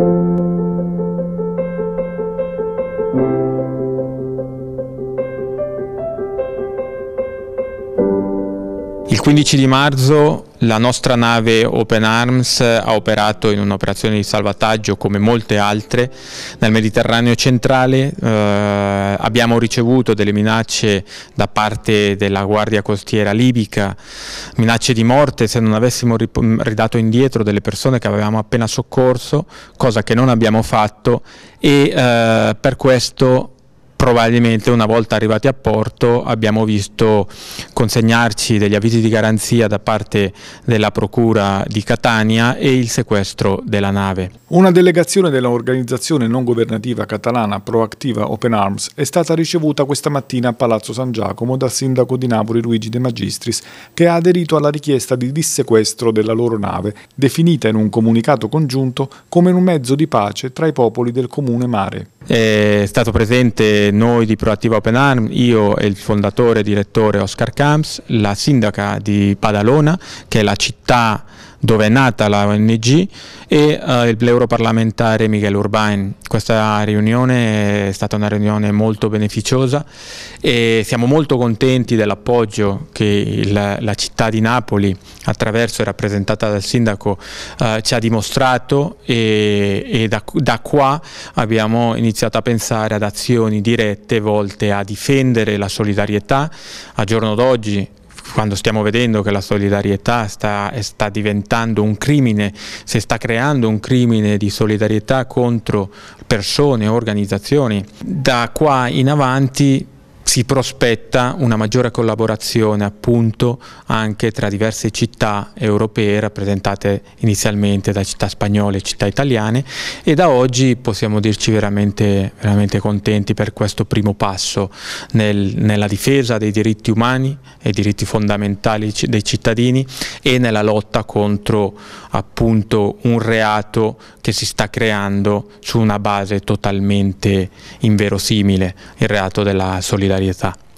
Thank you. Il 15 di marzo la nostra nave Open Arms ha operato in un'operazione di salvataggio come molte altre nel Mediterraneo centrale. Eh, abbiamo ricevuto delle minacce da parte della Guardia Costiera libica, minacce di morte se non avessimo ridato indietro delle persone che avevamo appena soccorso, cosa che non abbiamo fatto e eh, per questo probabilmente una volta arrivati a porto abbiamo visto consegnarci degli avvisi di garanzia da parte della Procura di Catania e il sequestro della nave. Una delegazione dell'organizzazione non governativa catalana Proactiva Open Arms è stata ricevuta questa mattina a Palazzo San Giacomo dal sindaco di Napoli Luigi De Magistris che ha aderito alla richiesta di dissequestro della loro nave, definita in un comunicato congiunto come un mezzo di pace tra i popoli del comune mare. È stato presente noi di Proattiva Open Arm, io e il fondatore e direttore Oscar Camps, la sindaca di Padalona, che è la città dove è nata la ONG, e eh, l'europarlamentare Miguel Urbain. Questa riunione è stata una riunione molto beneficiosa e siamo molto contenti dell'appoggio che il, la città di Napoli, attraverso e rappresentata dal sindaco, eh, ci ha dimostrato e, e da, da qua abbiamo iniziato a pensare ad azioni dirette volte a difendere la solidarietà. A giorno d'oggi quando stiamo vedendo che la solidarietà sta, sta, diventando un crimine, si sta creando un crimine di solidarietà contro persone, organizzazioni, da qua in avanti si prospetta una maggiore collaborazione appunto anche tra diverse città europee rappresentate inizialmente da città spagnole e città italiane e da oggi possiamo dirci veramente, veramente contenti per questo primo passo nel, nella difesa dei diritti umani e diritti fondamentali dei cittadini e nella lotta contro appunto un reato che si sta creando su una base totalmente inverosimile, il reato della solidarietà चाहिए था